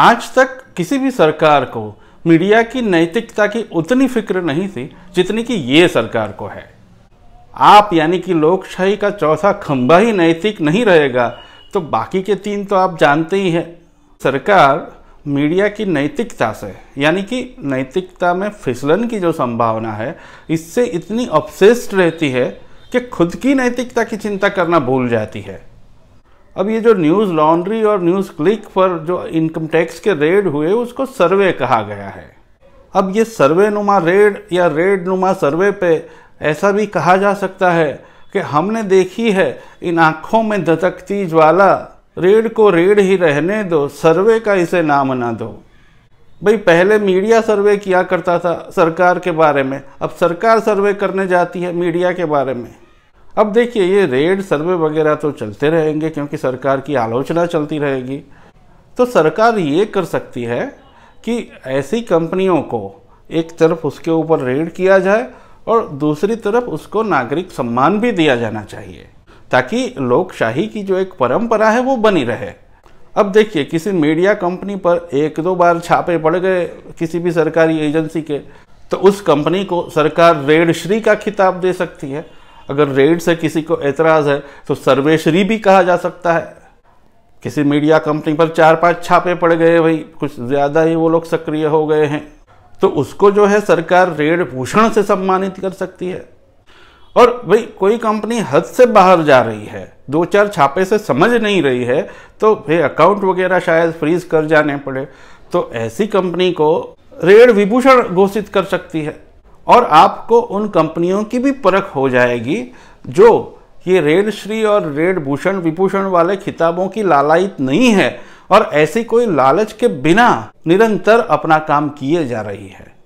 आज तक किसी भी सरकार को मीडिया की नैतिकता की उतनी फिक्र नहीं थी जितनी कि ये सरकार को है आप यानी कि लोकशाही का चौथा खंभा ही नैतिक नहीं रहेगा तो बाकी के तीन तो आप जानते ही हैं सरकार मीडिया की नैतिकता से यानी कि नैतिकता में फिसलन की जो संभावना है इससे इतनी अपसेस्ड रहती है कि खुद की नैतिकता की चिंता करना भूल जाती है अब ये जो न्यूज़ लॉन्ड्री और न्यूज़ क्लिक पर जो इनकम टैक्स के रेड हुए उसको सर्वे कहा गया है अब ये सर्वे नुमा रेड या रेड नुमा सर्वे पे ऐसा भी कहा जा सकता है कि हमने देखी है इन आँखों में धतकती ज्वाला रेड को रेड ही रहने दो सर्वे का इसे नाम ना दो भाई पहले मीडिया सर्वे किया करता था सरकार के बारे में अब सरकार सर्वे करने जाती है मीडिया के बारे में अब देखिए ये रेड सर्वे वगैरह तो चलते रहेंगे क्योंकि सरकार की आलोचना चलती रहेगी तो सरकार ये कर सकती है कि ऐसी कंपनियों को एक तरफ उसके ऊपर रेड किया जाए और दूसरी तरफ उसको नागरिक सम्मान भी दिया जाना चाहिए ताकि लोकशाही की जो एक परंपरा है वो बनी रहे अब देखिए किसी मीडिया कंपनी पर एक दो बार छापे पड़ गए किसी भी सरकारी एजेंसी के तो उस कंपनी को सरकार रेड श्री का खिताब दे सकती है अगर रेड से किसी को एतराज़ है तो सर्वेश्वरी भी कहा जा सकता है किसी मीडिया कंपनी पर चार पांच छापे पड़ गए भाई कुछ ज़्यादा ही वो लोग सक्रिय हो गए हैं तो उसको जो है सरकार रेड भूषण से सम्मानित कर सकती है और भाई कोई कंपनी हद से बाहर जा रही है दो चार छापे से समझ नहीं रही है तो भाई अकाउंट वगैरह शायद फ्रीज कर जाने पड़े तो ऐसी कंपनी को रेड विभूषण घोषित कर सकती है और आपको उन कंपनियों की भी परख हो जाएगी जो ये रेड श्री और रेड भूषण विभूषण वाले खिताबों की लालायित नहीं है और ऐसी कोई लालच के बिना निरंतर अपना काम किए जा रही है